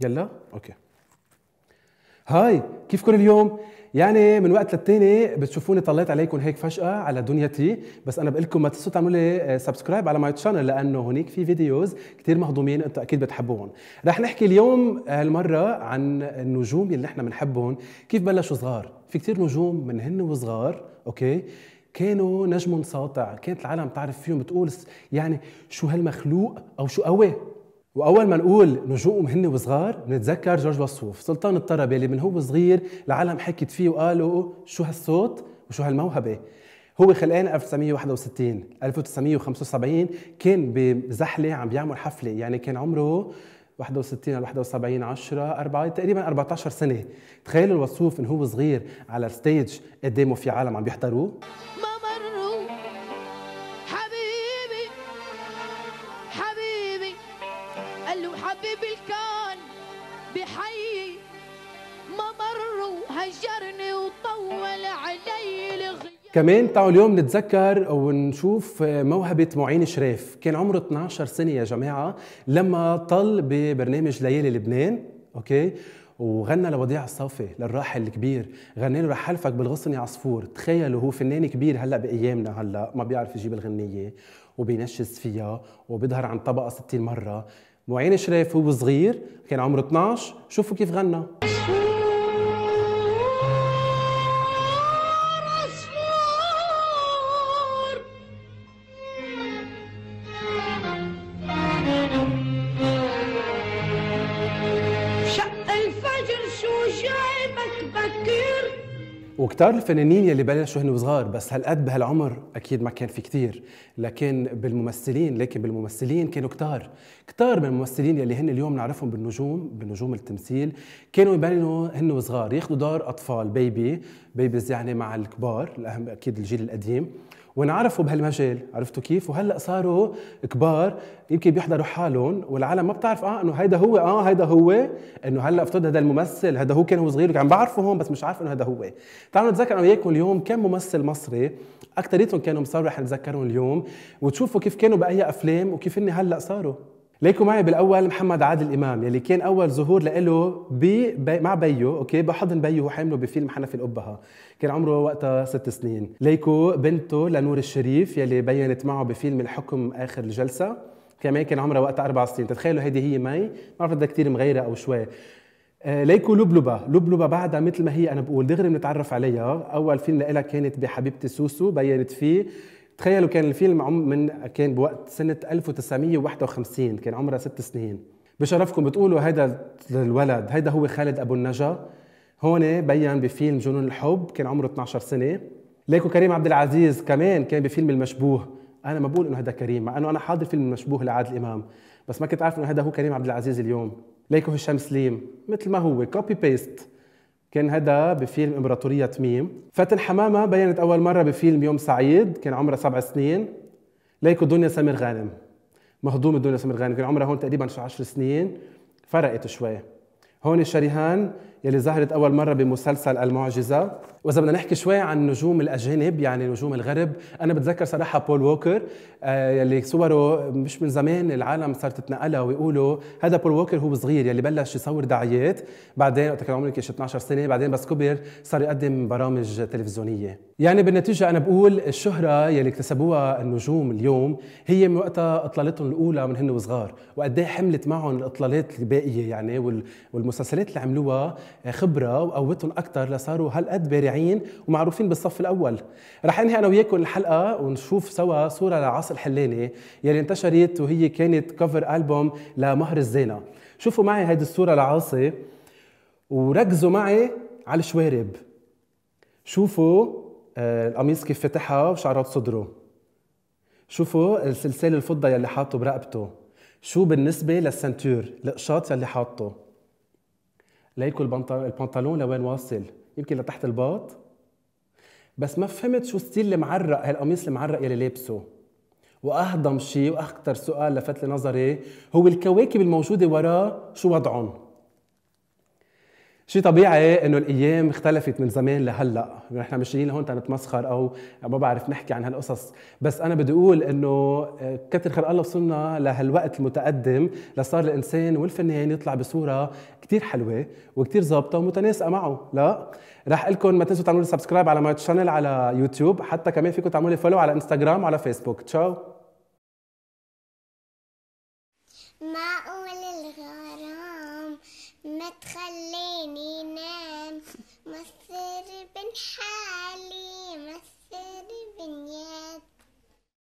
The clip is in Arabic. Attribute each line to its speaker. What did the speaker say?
Speaker 1: يلا اوكي هاي كيفكم اليوم؟ يعني من وقت للتاني بتشوفوني طلعت عليكم هيك فجأة على دنيتي بس أنا بقول لكم ما تنسوا تعملوا لي سبسكرايب آه، على ماي تشانل لأنه هناك في فيديوز كتير مهضومين أنتم أكيد بتحبوهم رح نحكي اليوم هالمرة آه، عن النجوم اللي احنا بنحبهم كيف بلشوا صغار في كتير نجوم من هن وصغار أوكي كانوا نجم ساطع كانت العالم تعرف فيهم بتقول يعني شو هالمخلوق أو شو قوي واول ما نقول نجوم هن وصغار بنتذكر جورج وصوف سلطان الطربي اللي من هو صغير العالم حكت فيه وقالوا شو هالصوت وشو هالموهبه هو خلقان 1961 1975 كان بزحله عم بيعمل حفله يعني كان عمره 61 ل 71 10 4 تقريبا 14 سنه تخيلوا الوصوف انه هو صغير على الستيج قدامه في عالم عم بيحضروه بحيي ما مر وهجرني وطول علي الغياب كمان تعالوا اليوم نتذكر ونشوف موهبة معين شريف كان عمره 12 سنة يا جماعة لما طل ببرنامج ليالي لبنان أوكي وغنى لوديع الصافي للراحل الكبير غنى له رح حلفك بالغصن يا عصفور تخيلوا هو فنان كبير هلا بايامنا هلا ما بيعرف يجيب الغنيه وبينشز فيها وبيظهر عن طبقه 60 مره معين شريف وهو صغير كان عمره 12 شوفوا كيف غنى وكتار الفنانين يلي بلشوا هن صغار بس هالقد بهالعمر اكيد ما كان في كتير لكن بالممثلين لكن بالممثلين كانوا كتار كتار من الممثلين يلي هن اليوم نعرفهم بالنجوم بنجوم التمثيل كانوا يبينوا هن صغار ياخذوا دور اطفال بيبي بيبيز يعني مع الكبار الاهم اكيد الجيل القديم وانعرفوا بهالمجال عرفتوا كيف وهلا صاروا كبار يمكن بيحضروا حالهم والعالم ما بتعرف اه انه هيدا هو اه هيدا هو انه هلا افترض هذا الممثل هذا هو كان هو صغير عم بعرفه هون بس مش عارف انه هذا هو تعالوا نتذكر انا وياكم اليوم كم ممثل مصري اكثريتهم كانوا مصور رح نتذكرهم اليوم وتشوفوا كيف كانوا باي افلام وكيف هن هلا صاروا ليكو معي بالاول محمد عادل امام يلي كان اول ظهور له بي بي مع بيو اوكي بحضن بيو وحامله بفيلم حنفي الابهه كان عمره وقتها ست سنين ليكو بنته لنور الشريف يلي بينت معه بفيلم الحكم اخر الجلسه كمان كان عمرها وقتها اربع سنين تتخيلوا هيدي هي مي ما بعرف كثير مغيره او شوي آه، ليكو لبلبة لبلبة بعدها مثل ما هي أنا بقول دغري بنتعرف عليها أول فيلم لها كانت بحبيبتي سوسو بينت فيه تخيلوا كان الفيلم عم من كان بوقت سنة 1951 كان عمرها ست سنين بشرفكم بتقولوا هيدا الولد هيدا هو خالد أبو النجا هون بين بفيلم جنون الحب كان عمره 12 سنة ليكو كريم عبد العزيز كمان كان بفيلم المشبوه انا ما بقول انه هذا كريم مع انه انا حاضر فيلم المشبوه لعادل امام بس ما كنت عارف انه هذا هو كريم عبد العزيز اليوم ليكو هشام سليم مثل ما هو كوبي بيست كان هذا بفيلم إمبراطورية ميم فاتن حمامة بينت أول مرة بفيلم يوم سعيد كان عمرها سبع سنين ليكو دنيا سمير غانم مهضومة دنيا سمير غانم كان عمرها هون تقريبا شو 10 سنين فرقت شوي هون شريهان يلي ظهرت اول مره بمسلسل المعجزه واذا بدنا نحكي شوي عن نجوم الاجانب يعني نجوم الغرب انا بتذكر صراحه بول ووكر آه، يلي صوره مش من زمان العالم صارت تتنقلها ويقولوا هذا بول ووكر هو صغير يلي بلش يصور دعايات بعدين وقت كان عمره يمكن 12 سنه بعدين بس كبر صار يقدم برامج تلفزيونيه يعني بالنتيجه انا بقول الشهره يلي اكتسبوها النجوم اليوم هي من وقتها اطلالتهم الاولى من هن وصغار وقد إيه حملت معهم الاطلالات الباقيه يعني والمسلسلات اللي عملوها خبره وقوتهم اكثر لصاروا هالقد بارعين ومعروفين بالصف الاول رح انهي انا وياكم الحلقه ونشوف سوا صوره لعاصي الحلاني يلي انتشرت وهي كانت كفر البوم لمهر الزينه شوفوا معي هيدي الصوره لعاصي وركزوا معي على الشوارب شوفوا آه، القميص كيف فتحها وشعرات صدره شوفوا السلسال الفضة يلي حاطه برقبته شو بالنسبة للسنتور القشاط يلي حاطه ليكو البنطلون لوين واصل يمكن لتحت الباط بس ما فهمت شو ستيل اللي معرق هالقميص المعرق يلي لابسه واهضم شيء واخطر سؤال لفت لي نظري هو الكواكب الموجوده وراه شو وضعهم شيء طبيعي انه الايام اختلفت من زمان لهلا نحن مش جايين لهون تنتمسخر او ما بعرف نحكي عن هالقصص بس انا بدي اقول انه آه، كثر خير الله وصلنا لهالوقت المتقدم لصار الانسان والفنان يطلع بصوره كثير حلوه وكثير ظابطه ومتناسقه معه لا رح لكم ما تنسوا تعملوا لي سبسكرايب على ماي تشانل على يوتيوب حتى كمان فيكم تعملوا لي فولو على انستغرام وعلى فيسبوك تشاو ما and